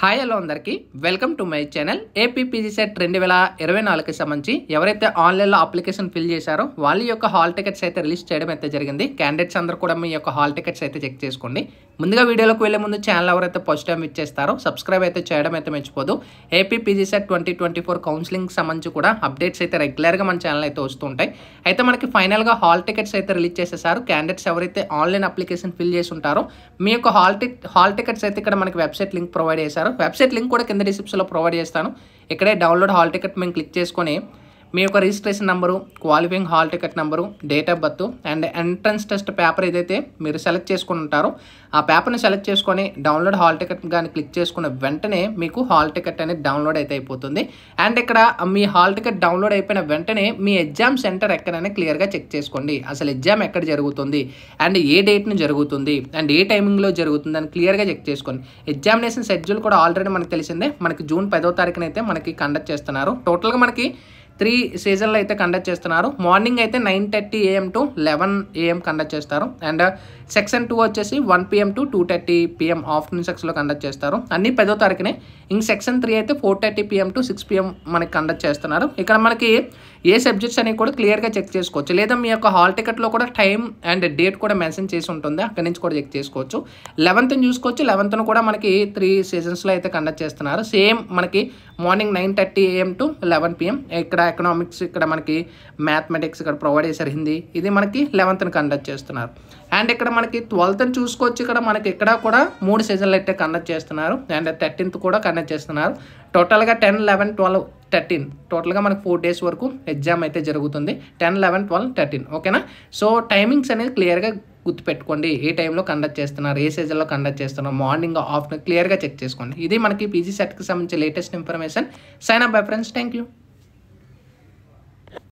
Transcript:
hi hello అందరికీ welcome to my channel AP PG CET రెండు వేల ఇరవై నాలుగుకి సంబంధించి ఎవరైతే ఆన్లైన్లో అప్లికేషన్ ఫిల్ చేశారో వాళ్ళ యొక్క హాల్ టికెట్స్ అయితే రిలీజ్ చేయడం అయితే జరిగింది క్యాండిడేట్స్ అందరూ కూడా మీ యొక్క హాల్ టికెట్స్ అయితే చెక్ చేసుకోండి ముందుగా వీడియోలోకి వెళ్ళే ముందు ఛానల్ ఎవరైతే ఫస్ట్ టైం ఇచ్చేస్తారో సబ్స్క్రైబ్ అయితే చేయడం అయితే మర్చిపోదు AP PG CET twenty twenty four కౌన్సిలింగ్కి సంబంధించి కూడా అప్డేట్స్ అయితే రెగ్యులర్గా మన ఛానల్ అయితే వస్తుంటాయి అయితే మనకి ఫైనల్గా హాల్ టికెట్స్ అయితే రిలీజ్ చేసేసారు క్యాండిడేట్స్ ఎవరైతే ఆన్లైన్ అప్లికేషన్ ఫిల్ చేసి ఉంటారో మీ యొక్క హాల్ టిక్ హాల్ టికెట్స్ అయితే ఇక్కడ మనకి వెబ్సైట్ లింక్ ప్రొవైడ్ చేశారు వెబ్సైట్ లింక్ కూడా కింద డిస్క్రిప్షన్లో ప్రొవైడ్ చేస్తాను ఇక్కడే డౌన్లోడ్ హాల్ టికెట్ మేము క్లిక్ చేసుకొని మీ యొక్క registration number qualifying hall ticket number date of birth and entrance test paper ఏదైతే మీరు సెలెక్ట్ చేసుకుని ఉంటారో ఆ పేపర్ని సెలెక్ట్ చేసుకొని డౌన్లోడ్ హాల్ టికెట్ కానీ క్లిక్ చేసుకున్న వెంటనే మీకు హాల్ టికెట్ అనేది డౌన్లోడ్ అయితే అయిపోతుంది అండ్ ఇక్కడ మీ హాల్ టికెట్ డౌన్లోడ్ అయిపోయిన వెంటనే మీ ఎగ్జామ్ సెంటర్ ఎక్కడైనా క్లియర్గా చెక్ చేసుకోండి అసలు ఎగ్జామ్ ఎక్కడ జరుగుతుంది అండ్ ఏ డేట్ను జరుగుతుంది అండ్ ఏ టైమింగ్లో జరుగుతుంది అని క్లియర్గా చెక్ చేసుకోండి ఎగ్జామినేషన్ షెడ్యూల్ కూడా ఆల్రెడీ మనకు తెలిసిందే మనకి జూన్ పదో తారీఖునైతే మనకి కండక్ట్ చేస్తున్నారు టోటల్గా మనకి త్రీ సీజన్లో అయితే కండక్ట్ చేస్తున్నారు మార్నింగ్ అయితే nine thirty AM to eleven AM conduct చేస్తారు అండ్ సెక్షన్ టూ వచ్చేసి one PM to two thirty PM afternoon సెక్షన్లో కండక్ట్ చేస్తారు అన్నీ పదో తారీఖునే ఇంక సెక్షన్ త్రీ అయితే four thirty PM to six PM మనకి కండక్ట్ చేస్తున్నారు ఇక్కడ మనకి ఏ సబ్జెక్ట్స్ అనేవి కూడా క్లియర్గా చెక్ చేసుకోవచ్చు లేదా మీ యొక్క హాల్ టికెట్లో కూడా టైం అండ్ డేట్ కూడా మెన్షన్ చేసి ఉంటుంది అక్కడి నుంచి కూడా చెక్ చేసుకోవచ్చు లెవెన్త్ని చూసుకోవచ్చు లెవెన్త్ను కూడా మనకి త్రీ సీజన్స్లో అయితే కండక్ట్ చేస్తున్నారు సేమ్ మనకి morning nine thirty AM to eleven PM ఇక్కడ ఎకనామిక్స్ ఇక్కడ మనకి మ్యాథమెటిక్స్ ఇక్కడ ప్రొవైడ్ చేశారు హిందీ ఇది మనకి లెవెన్త్ని కండక్ట్ చేస్తున్నారు అండ్ ఇక్కడ మనకి ట్వెల్త్ని చూసుకోవచ్చు ఇక్కడ మనకి ఇక్కడ కూడా మూడు సీజన్లు అయితే కండక్ట్ చేస్తున్నారు అండ్ థర్టీన్త్ కూడా కండక్ట్ చేస్తున్నారు టోటల్గా టెన్ లెవెన్ ట్వెల్వ్ థర్టీన్ టోటల్గా మనకి ఫోర్ డేస్ వరకు ఎగ్జామ్ అయితే జరుగుతుంది టెన్ లెవెన్ ట్వెల్వ్ థర్టీన్ ఓకేనా సో టైమింగ్స్ అనేది క్లియర్గా గుర్తుపెట్టుకోండి ఏ టైంలో కండక్ట్ చేస్తున్నారు ఏ సీజన్లో కండక్ట్ చేస్తున్నారు మార్నింగ్ ఆఫ్టర్నూన్ క్లియర్గా చెక్ చేసుకోండి ఇది మనకి పీజీ సెట్కి సంబంధించి latest information sign up bye friends thank you